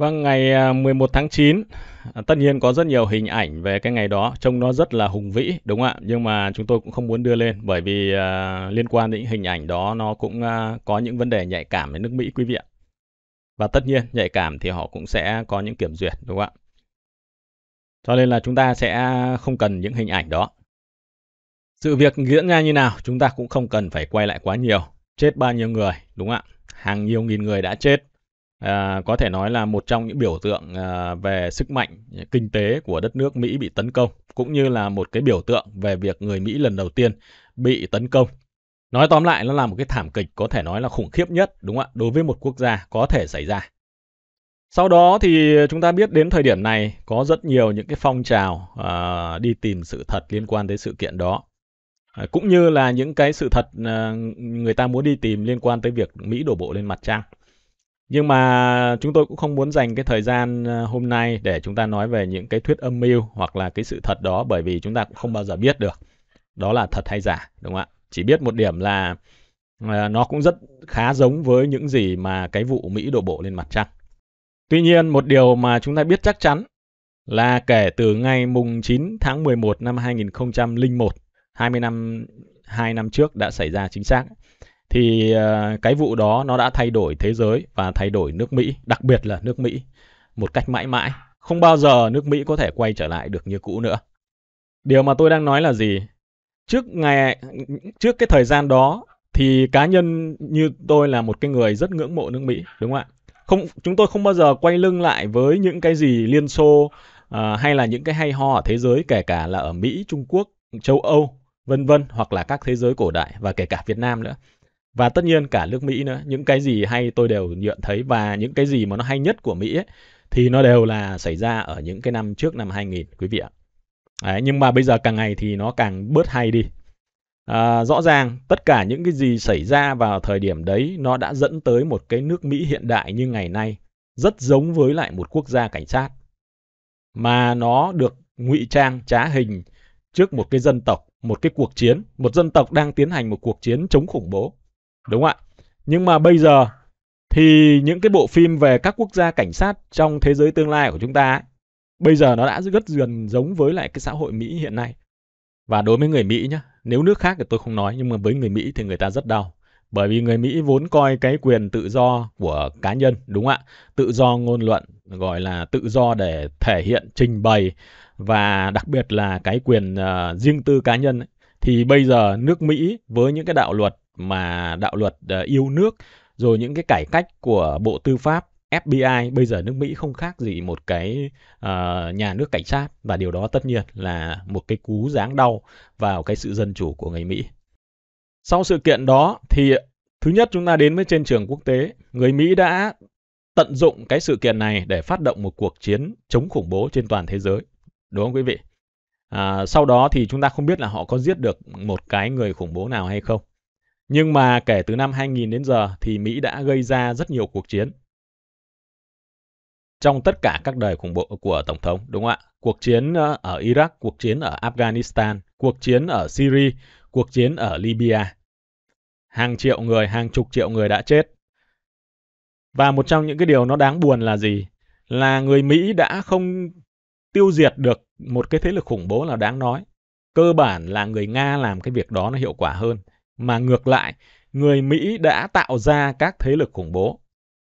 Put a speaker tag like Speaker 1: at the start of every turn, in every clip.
Speaker 1: Vâng, ngày 11 à, tháng 9, à, tất nhiên có rất nhiều hình ảnh về cái ngày đó, trông nó rất là hùng vĩ, đúng không ạ? Nhưng mà chúng tôi cũng không muốn đưa lên bởi vì uh, liên quan đến hình ảnh đó nó cũng uh, có những vấn đề nhạy cảm đến nước Mỹ quý vị ạ. Và tất nhiên nhạy cảm thì họ cũng sẽ có những kiểm duyệt, đúng không ạ? Cho nên là chúng ta sẽ không cần những hình ảnh đó. Sự việc diễn ra như nào chúng ta cũng không cần phải quay lại quá nhiều. Chết bao nhiêu người, đúng không ạ? Hàng nhiều nghìn người đã chết à, có thể nói là một trong những biểu tượng à, về sức mạnh kinh tế của đất nước Mỹ bị tấn công, cũng như là một cái biểu tượng về việc người Mỹ lần đầu tiên bị tấn công. Nói tóm lại nó là một cái thảm kịch có thể nói là khủng khiếp nhất đúng không ạ, đối với một quốc gia có thể xảy ra. Sau đó thì chúng ta biết đến thời điểm này có rất nhiều những cái phong trào à, đi tìm sự thật liên quan tới sự kiện đó. À, cũng như là những cái sự thật à, người ta muốn đi tìm liên quan tới việc Mỹ đổ bộ lên mặt trăng. Nhưng mà chúng tôi cũng không muốn dành cái thời gian ờ, hôm nay để chúng ta nói về những cái thuyết âm mưu hoặc là cái sự thật đó bởi vì chúng ta cũng không bao giờ biết được đó là thật hay giả, đúng không ạ? Chỉ biết một điểm là ờ, nó cũng rất khá giống với những gì mà cái vụ Mỹ đổ bộ lên mặt trăng. Tuy nhiên, một điều mà chúng ta biết chắc chắn là kể từ ngày mùng 9 tháng 11 năm 2001, 20 năm 2 năm trước đã xảy ra chính xác thì à, cái vụ đó nó đã thay đổi thế giới và thay đổi nước Mỹ, đặc biệt là nước Mỹ một cách mãi mãi. Không bao giờ nước Mỹ có thể quay trở lại được như cũ nữa. Điều mà tôi đang nói là gì? Trước ngày trước cái thời gian đó thì cá nhân như tôi là một cái người rất ngưỡng mộ nước Mỹ, đúng không ạ? Không chúng tôi không bao giờ quay lưng lại với những cái gì Liên Xô à, hay là những cái hay ho ở thế giới kể cả là ở Mỹ, Trung Quốc, châu Âu, vân vân hoặc là các thế giới cổ đại và kể cả Việt Nam nữa và tất nhiên cả nước Mỹ nữa những cái gì hay tôi đều nhận thấy và những cái gì mà nó hay nhất của Mỹ ấy, thì nó đều là xảy ra ở những cái năm trước năm 2000 quý vị ạ Đấy, nhưng mà bây giờ càng ngày thì nó càng bớt hay đi à, rõ ràng tất cả những cái gì xảy ra vào thời điểm đấy nó đã dẫn tới một cái nước Mỹ hiện đại như ngày nay rất giống với lại một quốc gia cảnh sát mà nó được ngụy trang trá hình trước một cái dân tộc một cái cuộc chiến một dân tộc đang tiến hành một cuộc chiến chống khủng bố Đúng ạ. Nhưng mà bây giờ thì những cái bộ phim về các quốc gia cảnh sát trong thế giới tương lai của chúng ta bây giờ nó đã rất gần giống với lại cái xã hội Mỹ hiện nay. Và đối với người Mỹ nhá, nếu nước khác thì tôi không nói nhưng mà với người Mỹ thì người ta rất đau. Bởi vì người Mỹ vốn coi cái quyền tự do của cá nhân, đúng ạ? Tự do ngôn luận, gọi là tự do để thể hiện, trình bày và đặc biệt là cái quyền uh, riêng tư cá nhân ấy. thì bây giờ nước Mỹ với những cái đạo luật mà đạo luật ờ, yêu nước rồi những cái cải cách của Bộ Tư pháp FBI bây giờ nước Mỹ không khác gì một cái uh, nhà nước cảnh sát và điều đó tất nhiên là một cái cú giáng đau vào cái sự dân chủ của người Mỹ. Sau sự kiện đó thì thứ nhất chúng ta đến với trên trường quốc tế, người Mỹ đã tận dụng cái sự kiện này để phát động một cuộc chiến chống khủng bố trên toàn thế giới. Đúng không quý vị? À, sau đó thì chúng ta không biết là họ có giết được một cái người khủng bố nào hay không. Nhưng mà kể từ năm 2000 đến giờ thì Mỹ đã gây ra rất nhiều cuộc chiến. Trong tất cả các đời khủng bố của Tổng thống, đúng không ạ? Cuộc chiến ờ, ở Iraq, cuộc chiến ở Afghanistan, cuộc chiến ở Syria, cuộc chiến ở Libya. Hàng triệu người, hàng chục triệu người đã chết. Và một trong những cái điều nó đáng buồn là gì? Là người Mỹ đã không tiêu diệt được một cái thế lực khủng bố là đáng nói. Cơ bản là người Nga làm cái việc đó nó hiệu quả hơn mà ngược lại, người Mỹ đã tạo ra các thế lực khủng bố.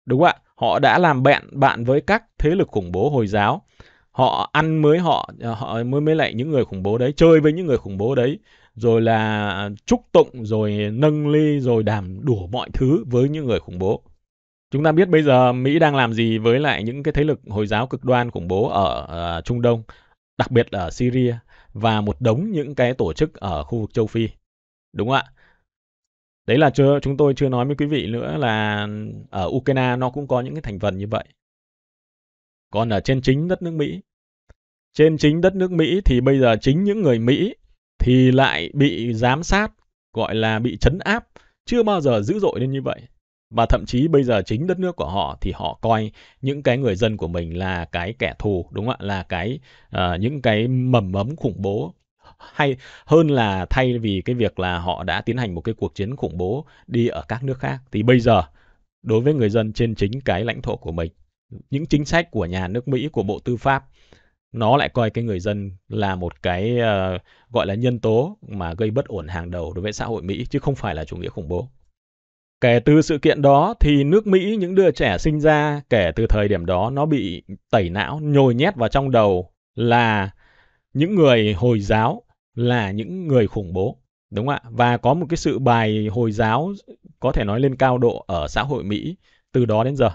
Speaker 1: Đúng ạ, họ đã làm bạn bạn với các thế lực khủng bố Hồi giáo. Họ ăn mới họ, họ mới mới lại những người khủng bố đấy, chơi với những người khủng bố đấy, rồi là chúc tụng, rồi nâng ly, rồi đàm đủ mọi thứ với những người khủng bố. Chúng ta biết bây giờ Mỹ đang làm gì với lại những cái thế lực Hồi giáo cực đoan khủng bố ở uh, Trung Đông, đặc biệt là ở Syria và một đống những cái tổ chức ở khu vực châu Phi. Đúng không ạ? đấy là chưa chúng tôi chưa nói với quý vị nữa là ở Ukraine nó cũng có những cái thành phần như vậy còn ở trên chính đất nước Mỹ trên chính đất nước Mỹ thì bây giờ chính những người Mỹ thì lại bị giám sát gọi là bị chấn áp chưa bao giờ dữ dội đến như vậy và thậm chí bây giờ chính đất nước của họ thì họ coi những cái người dân của mình là cái kẻ thù đúng không ạ là cái uh, những cái mầm ấm khủng bố hay hơn là thay vì cái việc là họ đã tiến hành một cái cuộc chiến khủng bố đi ở các nước khác thì bây giờ đối với người dân trên chính cái lãnh thổ của mình những chính sách của nhà nước Mỹ của Bộ Tư pháp nó lại coi cái người dân là một cái uh, gọi là nhân tố mà gây bất ổn hàng đầu đối với xã hội Mỹ chứ không phải là chủ nghĩa khủng bố. Kể từ sự kiện đó thì nước Mỹ những đứa trẻ sinh ra kể từ thời điểm đó nó bị tẩy não nhồi nhét vào trong đầu là những người Hồi giáo là những người khủng bố đúng không ạ và có một cái sự bài hồi giáo có thể nói lên cao độ ở xã hội mỹ từ đó đến giờ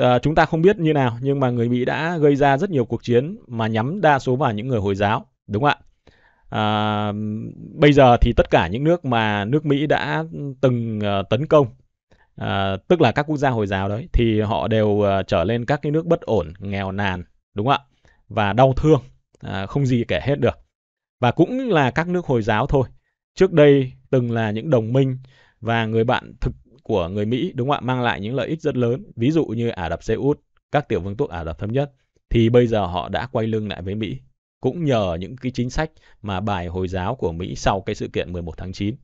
Speaker 1: à, chúng ta không biết như nào nhưng mà người mỹ đã gây ra rất nhiều cuộc chiến mà nhắm đa số vào những người hồi giáo đúng không ạ à, bây giờ thì tất cả những nước mà nước mỹ đã từng uh, tấn công uh, tức là các quốc gia hồi giáo đấy thì họ đều uh, trở lên các cái nước bất ổn nghèo nàn đúng không ạ và đau thương à, không gì kể hết được và cũng là các nước Hồi giáo thôi. Trước đây từng là những đồng minh và người bạn thực của người Mỹ đúng không ạ mang lại những lợi ích rất lớn, ví dụ như Ả Rập Xê Út, các tiểu vương quốc Ả Rập thống nhất thì bây giờ họ đã quay lưng lại với Mỹ cũng nhờ những cái chính sách mà bài Hồi giáo của Mỹ sau cái sự kiện 11 tháng 9.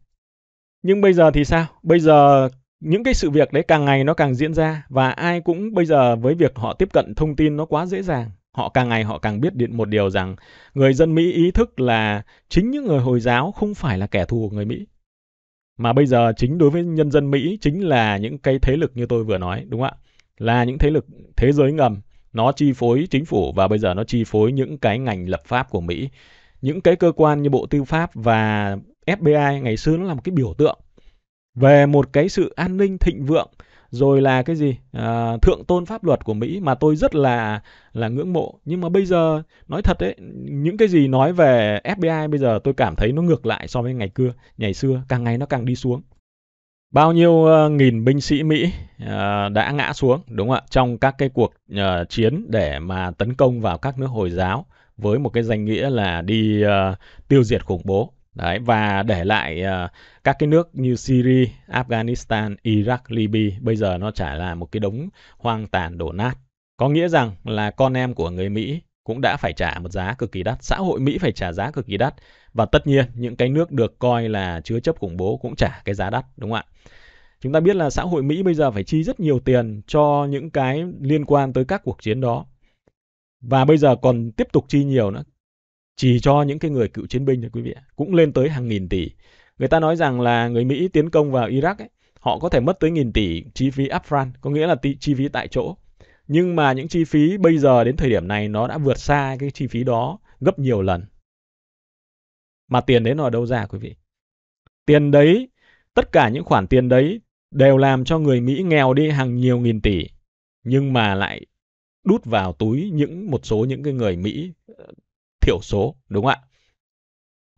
Speaker 1: Nhưng bây giờ thì sao? Bây giờ những cái sự việc đấy càng ngày nó càng diễn ra và ai cũng bây giờ với việc họ tiếp cận thông tin nó quá dễ dàng Họ càng ngày họ càng biết điện một điều rằng người dân Mỹ ý thức là chính những người Hồi giáo không phải là kẻ thù của người Mỹ. Mà bây giờ chính đối với nhân dân Mỹ chính là những cái thế lực như tôi vừa nói, đúng không ạ? Là những thế lực thế giới ngầm, nó chi phối chính phủ và bây giờ nó chi phối những cái ngành lập pháp của Mỹ. Những cái cơ quan như Bộ Tư pháp và FBI ngày xưa nó là một cái biểu tượng về một cái sự an ninh thịnh vượng rồi là cái gì à, thượng tôn pháp luật của Mỹ mà tôi rất là là ngưỡng mộ nhưng mà bây giờ nói thật đấy những cái gì nói về FBI bây giờ tôi cảm thấy nó ngược lại so với ngày xưa ngày xưa càng ngày nó càng đi xuống bao nhiêu uh, nghìn binh sĩ Mỹ uh, đã ngã xuống đúng không ạ trong các cái cuộc uh, chiến để mà tấn công vào các nước hồi giáo với một cái danh nghĩa là đi uh, tiêu diệt khủng bố Đấy, và để lại uh, các cái nước như Syria, Afghanistan, Iraq, Libya bây giờ nó chả là một cái đống hoang tàn đổ nát. Có nghĩa rằng là con em của người Mỹ cũng đã phải trả một giá cực kỳ đắt, xã hội Mỹ phải trả giá cực kỳ đắt và tất nhiên những cái nước được coi là chứa chấp khủng bố cũng trả cái giá đắt đúng không ạ? Chúng ta biết là xã hội Mỹ bây giờ phải chi rất nhiều tiền cho những cái liên quan tới các cuộc chiến đó. Và bây giờ còn tiếp tục chi nhiều nữa chỉ cho những cái người cựu chiến binh thôi quý vị cũng lên tới hàng nghìn tỷ. Người ta nói rằng là người Mỹ tiến công vào Iraq ấy, họ có thể mất tới nghìn tỷ chi phí upfront, có nghĩa là chi phí tại chỗ. Nhưng mà những chi phí bây giờ đến thời điểm này nó đã vượt xa cái chi phí đó gấp nhiều lần. Mà tiền đấy nó ở đâu ra quý vị? Tiền đấy, tất cả những khoản tiền đấy đều làm cho người Mỹ nghèo đi hàng nhiều nghìn tỷ, nhưng mà lại đút vào túi những một số những cái người Mỹ thiểu số, đúng không ạ?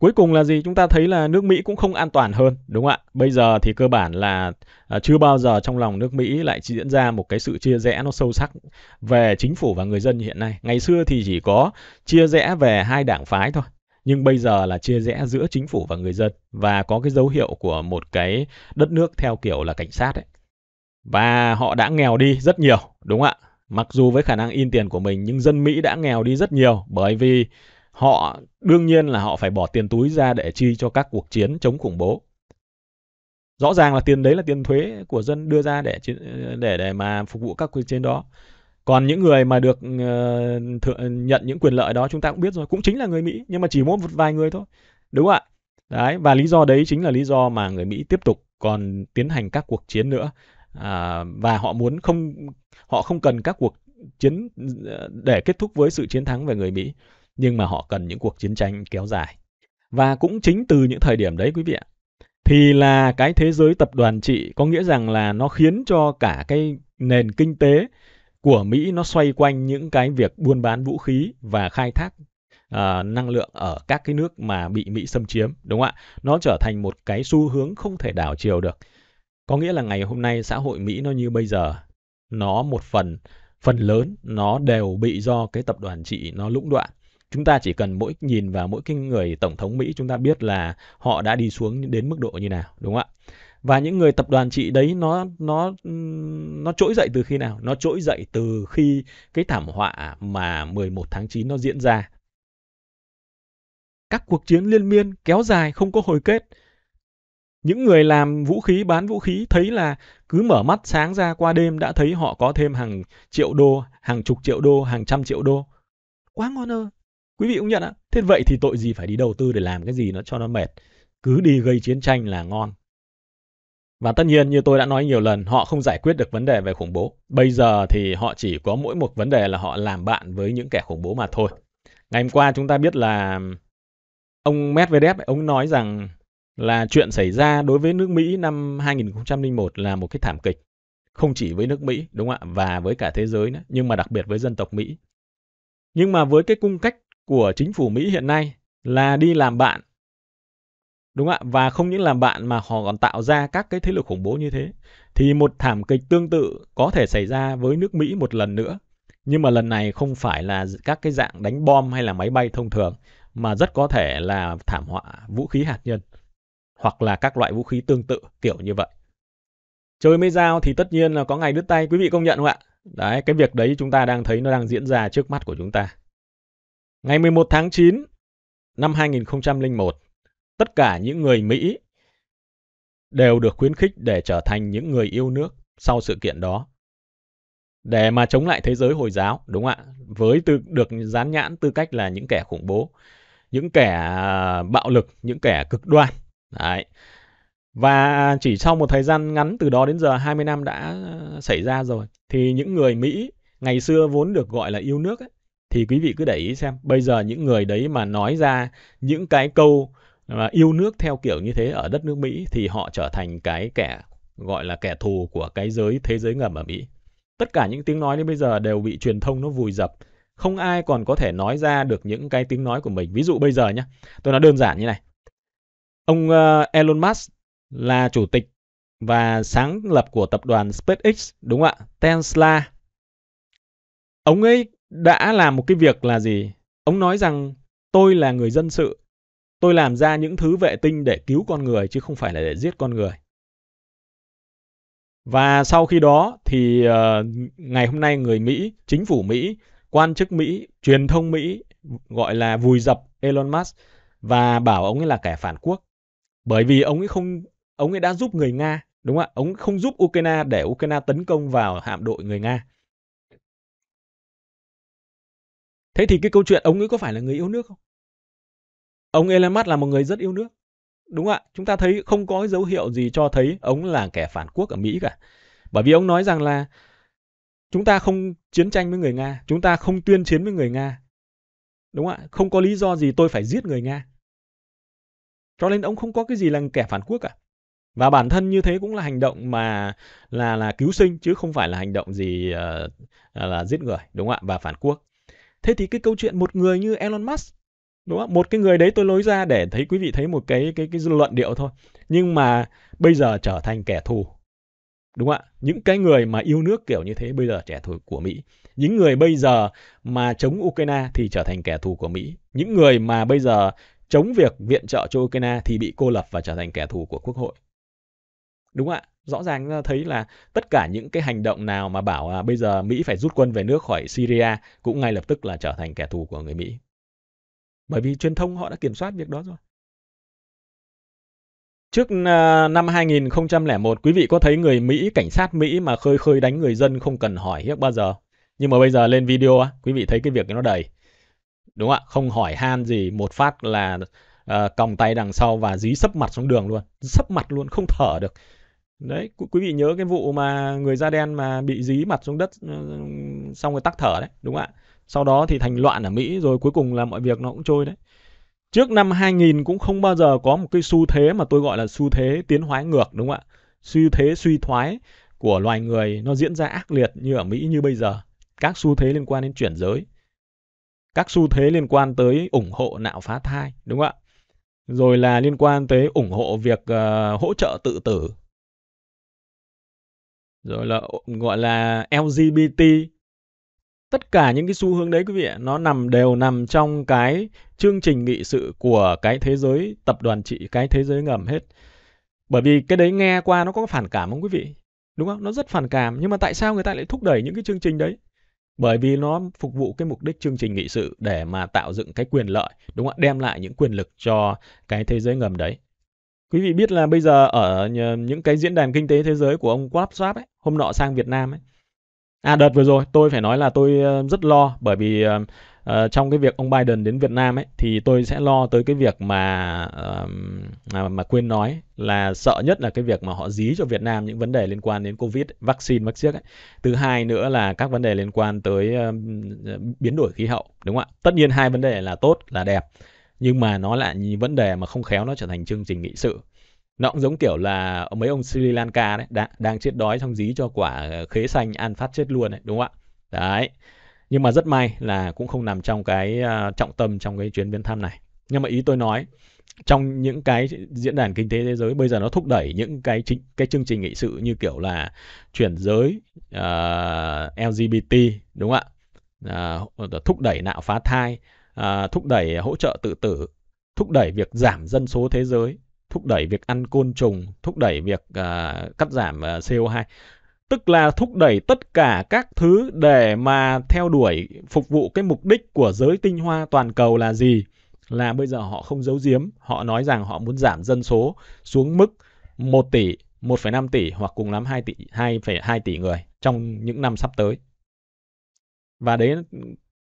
Speaker 1: Cuối cùng là gì? Chúng ta thấy là nước Mỹ cũng không an toàn hơn, đúng không ạ? Bây giờ thì cơ bản là à, chưa bao giờ trong lòng nước Mỹ lại diễn ra một cái sự chia rẽ nó sâu sắc về chính phủ và người dân hiện nay. Ngày xưa thì chỉ có chia rẽ về hai đảng phái thôi, nhưng bây giờ là chia rẽ giữa chính phủ và người dân và có cái dấu hiệu của một cái đất nước theo kiểu là cảnh sát ấy. Và họ đã nghèo đi rất nhiều, đúng không ạ? Mặc dù với khả năng in tiền của mình nhưng dân Mỹ đã nghèo đi rất nhiều bởi vì Họ đương nhiên là họ phải bỏ tiền túi ra để chi cho các cuộc chiến chống khủng bố. Rõ ràng là tiền đấy là tiền thuế của dân đưa ra để để để mà phục vụ các cuộc chiến đó. Còn những người mà được uh, ờ, thượng, nhận những quyền lợi đó chúng ta cũng biết rồi, cũng chính là người Mỹ nhưng mà chỉ mỗi một vài người thôi. Đúng không ạ? Đấy và lý do đấy chính là lý do mà người Mỹ tiếp tục còn tiến hành các cuộc chiến nữa à, và họ muốn không họ không cần các cuộc chiến ờ, để kết thúc với sự chiến thắng về người Mỹ nhưng mà họ cần những cuộc chiến tranh kéo dài. Và cũng chính từ những thời điểm đấy quý vị ạ, thì là cái thế giới tập đoàn trị có nghĩa rằng là nó khiến cho cả cái nền kinh tế của Mỹ nó xoay quanh những cái việc buôn bán vũ khí và khai thác uh, năng lượng ở các cái nước mà bị Mỹ xâm chiếm, đúng không ạ? Nó trở thành một cái xu hướng không thể đảo chiều được. Có nghĩa là ngày hôm nay xã hội Mỹ nó như bây giờ, nó một phần phần lớn nó đều bị do cái tập đoàn trị nó lũng đoạn Chúng ta chỉ cần mỗi nhìn vào mỗi cái người tổng thống Mỹ chúng ta biết là họ đã đi xuống đến mức độ như nào, đúng không ạ? Và những người tập đoàn trị đấy nó nó nó trỗi dậy từ khi nào? Nó trỗi dậy từ khi cái thảm họa mà 11 tháng 9 nó diễn ra. Các cuộc chiến liên miên kéo dài không có hồi kết. Những người làm vũ khí bán vũ khí thấy là cứ mở mắt sáng ra qua đêm đã thấy họ có thêm hàng triệu đô, hàng chục triệu đô, hàng trăm triệu đô. Quá ngon ơ. Quý vị cũng nhận ạ. Thế vậy thì tội gì phải đi đầu tư để làm cái gì nó cho nó mệt. Cứ đi gây chiến tranh là ngon. Và tất nhiên như tôi đã nói nhiều lần, họ không giải quyết được vấn đề về khủng bố. Bây giờ thì họ chỉ có mỗi một vấn đề là họ làm bạn với những kẻ khủng bố mà thôi. Ngày hôm qua chúng ta biết là ông Medvedev ông nói rằng là chuyện xảy ra đối với nước Mỹ năm 2001 là một cái thảm kịch. Không chỉ với nước Mỹ, đúng không ạ? Và với cả thế giới nữa, nhưng mà đặc biệt với dân tộc Mỹ. Nhưng mà với cái cung cách của chính phủ Mỹ hiện nay là đi làm bạn. Đúng ạ, và không những làm bạn mà họ còn tạo ra các cái thế lực khủng bố như thế. Thì một thảm kịch tương tự có thể xảy ra với nước Mỹ một lần nữa. Nhưng mà lần này không phải là các cái dạng đánh bom hay là máy bay thông thường, mà rất có thể là thảm họa vũ khí hạt nhân hoặc là các loại vũ khí tương tự kiểu như vậy. Chơi mới giao thì tất nhiên là có ngày đứt tay, quý vị công nhận không ạ? Đấy, cái việc đấy chúng ta đang thấy nó đang diễn ra trước mắt của chúng ta. Ngày 11 tháng 9 năm 2001, tất cả những người Mỹ đều được khuyến khích để trở thành những người yêu nước sau sự kiện đó. Để mà chống lại thế giới Hồi giáo, đúng không ạ? Với tư, được dán nhãn tư cách là những kẻ khủng bố, những kẻ à, bạo lực, những kẻ cực đoan. Đấy. Và chỉ sau một thời gian ngắn từ đó đến giờ 20 năm đã à, xảy ra rồi, thì những người Mỹ ngày xưa vốn được gọi là yêu nước ấy, thì quý vị cứ để ý xem bây giờ những người đấy mà nói ra những cái câu mà yêu nước theo kiểu như thế ở đất nước Mỹ thì họ trở thành cái kẻ gọi là kẻ thù của cái giới thế giới ngầm ở Mỹ. Tất cả những tiếng nói đến bây giờ đều bị truyền thông nó vùi dập. Không ai còn có thể nói ra được những cái tiếng nói của mình. Ví dụ bây giờ nhé, tôi nói đơn giản như này. Ông ờ, Elon Musk là chủ tịch và sáng lập của tập đoàn SpaceX, đúng không ạ? Tesla. Ông ấy đã làm một cái việc là gì? Ông nói rằng tôi là người dân sự, tôi làm ra những thứ vệ tinh để cứu con người chứ không phải là để giết con người. Và sau khi đó thì uh, ngày hôm nay người Mỹ, chính phủ Mỹ, quan chức Mỹ, truyền thông Mỹ gọi là vùi dập Elon Musk và bảo ông ấy là kẻ phản quốc. Bởi vì ông ấy không ông ấy đã giúp người Nga, đúng không ạ? Ông không giúp Ukraine để Ukraine tấn công vào hạm đội người Nga. Thế thì cái câu chuyện ông ấy có phải là người yêu nước không? Ông Elon Musk là một người rất yêu nước. Đúng không ạ? Chúng ta thấy không có dấu hiệu gì cho thấy ông là kẻ phản quốc ở Mỹ cả. Bởi vì ông nói rằng là chúng ta không chiến tranh với người Nga, chúng ta không tuyên chiến với người Nga. Đúng không ạ? Không có lý do gì tôi phải giết người Nga. Cho nên ông không có cái gì là kẻ phản quốc cả. Và bản thân như thế cũng là hành động mà là là cứu sinh chứ không phải là hành động gì uh, là giết người, đúng không ạ? Và phản quốc thế thì cái câu chuyện một người như Elon Musk đúng không? Một cái người đấy tôi lối ra để thấy quý vị thấy một cái cái cái luận điệu thôi. Nhưng mà bây giờ trở thành kẻ thù. Đúng không ạ? Những cái người mà yêu nước kiểu như thế bây giờ trẻ thù của Mỹ. Những người bây giờ mà chống Ukraine thì trở thành kẻ thù của Mỹ. Những người mà bây giờ chống việc viện trợ cho Ukraine thì bị cô lập và trở thành kẻ thù của quốc hội. Đúng không ạ? rõ ràng thấy là tất cả những cái hành động nào mà bảo là bây giờ Mỹ phải rút quân về nước khỏi Syria cũng ngay lập tức là trở thành kẻ thù của người Mỹ. Bởi vì truyền thông họ đã kiểm soát việc đó rồi. Trước à, năm 2001, quý vị có thấy người Mỹ, cảnh sát Mỹ mà khơi khơi đánh người dân không cần hỏi hiếc bao giờ. Nhưng mà bây giờ lên video, quý vị thấy cái việc nó đầy. Đúng không ạ? Không hỏi han gì, một phát là uh, còng tay đằng sau và dí sấp mặt xuống đường luôn. Sấp mặt luôn, không thở được đấy quý vị nhớ cái vụ mà người da đen mà bị dí mặt xuống đất ừ, xong rồi tắc thở đấy đúng không ạ sau đó thì thành loạn ở Mỹ rồi cuối cùng là mọi việc nó cũng trôi đấy trước năm 2000 cũng không bao giờ có một cái xu thế mà tôi gọi là xu thế tiến hóa ngược đúng không ạ xu thế suy thoái của loài người nó diễn ra ác liệt như ở Mỹ như bây giờ các xu thế liên quan đến chuyển giới các xu thế liên quan tới ủng hộ nạo phá thai đúng không ạ rồi là liên quan tới ủng hộ việc uh, hỗ trợ tự tử rồi là gọi là LGBT tất cả những cái xu hướng đấy quý vị ạ nó nằm đều nằm trong cái chương trình nghị sự của cái thế giới tập đoàn trị cái thế giới ngầm hết bởi vì cái đấy nghe qua nó có phản cảm không quý vị đúng không nó rất phản cảm nhưng mà tại sao người ta lại thúc đẩy những cái chương trình đấy bởi vì nó phục vụ cái mục đích chương trình nghị sự để mà tạo dựng cái quyền lợi đúng không ạ đem lại những quyền lực cho cái thế giới ngầm đấy Quý vị biết là bây giờ ở những cái diễn đàn kinh tế thế giới của ông Quapswap ấy, hôm nọ sang Việt Nam ấy. À đợt vừa rồi tôi phải nói là tôi ờ, rất lo bởi vì uh, trong cái việc ông Biden đến Việt Nam ấy thì tôi sẽ lo tới cái việc mà uh, mà quên nói là sợ nhất là cái việc mà họ dí cho Việt Nam những vấn đề liên quan đến Covid, vaccine, vaccine ấy. Thứ hai nữa là các vấn đề liên quan tới uh, biến đổi khí hậu, đúng không ạ? Tất nhiên hai vấn đề là tốt là đẹp nhưng mà nó lại vấn đề mà không khéo nó trở thành chương trình nghị sự nó cũng giống kiểu là mấy ông Sri Lanka đấy đã, đang chết đói trong dí cho quả khế xanh ăn phát chết luôn đấy đúng không ạ đấy nhưng mà rất may là cũng không nằm trong cái ờ, trọng tâm trong cái chuyến viếng thăm này nhưng mà ý tôi nói trong những cái diễn đàn kinh tế thế giới bây giờ nó thúc đẩy những cái chính cái chương trình nghị sự như kiểu là chuyển giới uh, ờ, LGBT đúng không ạ uh, thúc đẩy nạo phá thai à, thúc đẩy hỗ trợ tự tử, thúc đẩy việc giảm dân số thế giới, thúc đẩy việc ăn côn trùng, thúc đẩy việc à, cắt giảm à, CO2. Tức là thúc đẩy tất cả các thứ để mà theo đuổi phục vụ cái mục đích của giới tinh hoa toàn cầu là gì? Là bây giờ họ không giấu giếm, họ nói rằng họ muốn giảm dân số xuống mức 1 tỷ, 1,5 tỷ hoặc cùng lắm 2 tỷ 2,2 tỷ người trong những năm sắp tới. Và đấy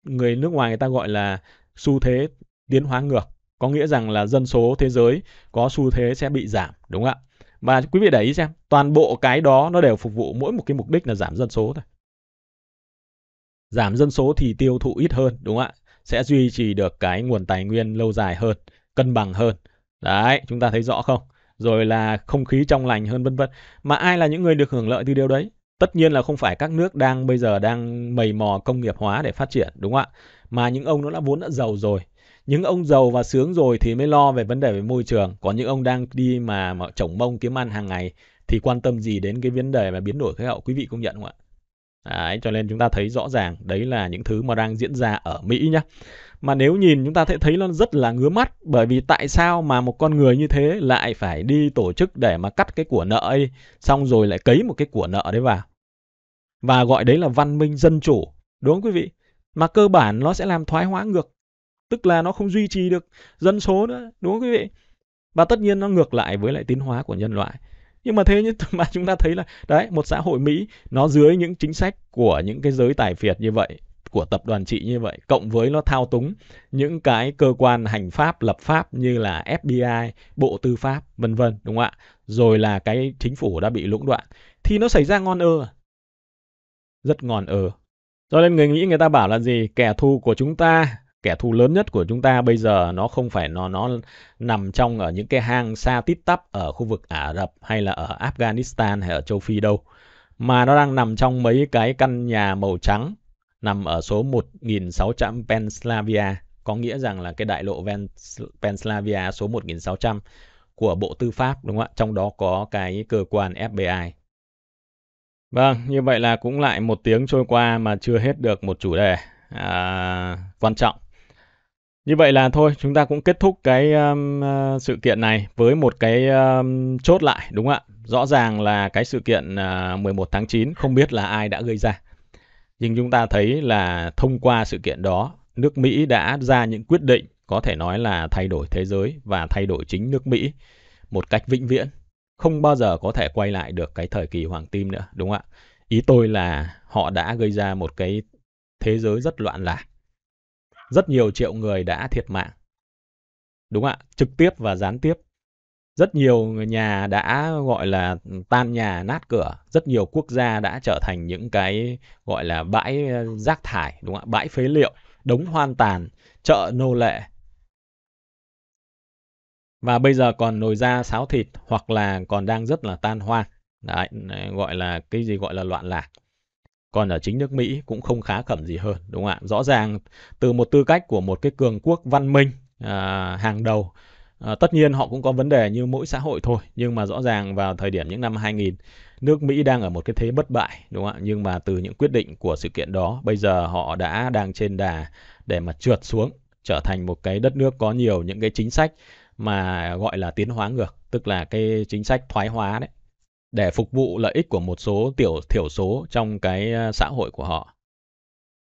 Speaker 1: người nước ngoài người ta gọi là xu thế tiến hóa ngược, có nghĩa rằng là dân số thế giới có xu thế sẽ bị giảm, đúng không ạ? Và quý vị để ý xem, toàn bộ cái đó nó đều phục vụ mỗi một cái mục đích là giảm dân số thôi. Giảm dân số thì tiêu thụ ít hơn, đúng không ạ? Sẽ duy trì được cái nguồn tài nguyên lâu dài hơn, cân bằng hơn. Đấy, chúng ta thấy rõ không? Rồi là không khí trong lành hơn vân vân. Mà ai là những người được hưởng lợi từ điều đấy? Tất nhiên là không phải các nước đang bây giờ đang mầy mò công nghiệp hóa để phát triển, đúng không ạ? mà những ông nó đã vốn đã giàu rồi những ông giàu và sướng rồi thì mới lo về vấn đề về môi trường còn những ông đang đi mà mà chổng mông kiếm ăn hàng ngày thì quan tâm gì đến cái vấn đề mà biến đổi khí hậu quý vị công nhận không ạ Đấy, cho nên chúng ta thấy rõ ràng đấy là những thứ mà đang diễn ra ở Mỹ nhá. Mà nếu nhìn chúng ta sẽ thấy nó rất là ngứa mắt bởi vì tại sao mà một con người như thế lại phải đi tổ chức để mà cắt cái của nợ ấy xong rồi lại cấy một cái của nợ đấy vào. Và gọi đấy là văn minh dân chủ, đúng không quý vị? mà cơ bản nó sẽ làm thoái hóa ngược tức là nó không duy trì được dân số nữa đúng không quý vị và tất nhiên nó ngược lại với lại tiến hóa của nhân loại nhưng mà thế nhưng mà chúng ta thấy là đấy một xã hội Mỹ nó dưới những chính sách của những cái giới tài phiệt như vậy của tập đoàn trị như vậy cộng với nó thao túng những cái cơ quan hành pháp lập pháp như là FBI, Bộ Tư pháp vân vân đúng không ạ? Rồi là cái chính phủ đã bị lũng đoạn thì nó xảy ra ngon ơ. Rất ngon ơ. Cho nên người Mỹ người ta bảo là gì? Kẻ thù của chúng ta, kẻ thù lớn nhất của chúng ta bây giờ nó không phải nó nó nằm trong ở những cái hang xa tít tắp ở khu vực Ả Rập hay là ở Afghanistan hay ở châu Phi đâu. Mà nó đang nằm trong mấy cái căn nhà màu trắng nằm ở số 1600 Pennsylvania. Có nghĩa rằng là cái đại lộ Pennsylvania số 1600 của Bộ Tư pháp đúng không ạ? Trong đó có cái cơ quan FBI Vâng, như vậy là cũng lại một tiếng trôi qua mà chưa hết được một chủ đề à, quan trọng. Như vậy là thôi, chúng ta cũng kết thúc cái um, ờ, sự kiện này với một cái um, chốt lại, đúng không ạ? Rõ ràng là cái sự kiện uh, à, 11 tháng 9 không biết là ai đã gây ra. Nhưng chúng ta thấy là thông qua sự kiện đó, nước Mỹ đã ra những quyết định có thể nói là thay đổi thế giới và thay đổi chính nước Mỹ một cách vĩnh viễn không bao giờ có thể quay lại được cái thời kỳ hoàng kim nữa đúng không ạ ý tôi là họ đã gây ra một cái thế giới rất loạn lạc rất nhiều triệu người đã thiệt mạng đúng không ạ trực tiếp và gián tiếp rất nhiều nhà đã gọi là tan nhà nát cửa rất nhiều quốc gia đã trở thành những cái gọi là bãi ờ, rác thải đúng không ạ bãi phế liệu đống hoang tàn chợ nô lệ và bây giờ còn nồi da sáo thịt hoặc là còn đang rất là tan hoang. Đấy, gọi là cái gì gọi là loạn lạc. Còn ở chính nước Mỹ cũng không khá khẩm gì hơn, đúng không ạ? Rõ ràng từ một tư cách của một cái cường quốc văn minh à, hàng đầu, à, tất nhiên họ cũng có vấn đề như mỗi xã hội thôi. Nhưng mà rõ ràng vào thời điểm những năm 2000, nước Mỹ đang ở một cái thế bất bại, đúng không ạ? Nhưng mà từ những quyết định của sự kiện đó, bây giờ họ đã đang trên đà để mà trượt xuống, trở thành một cái đất nước có nhiều những cái chính sách mà gọi là tiến hóa ngược, tức là cái chính sách thoái hóa đấy để phục vụ lợi ích của một số tiểu thiểu số trong cái ờ, xã hội của họ.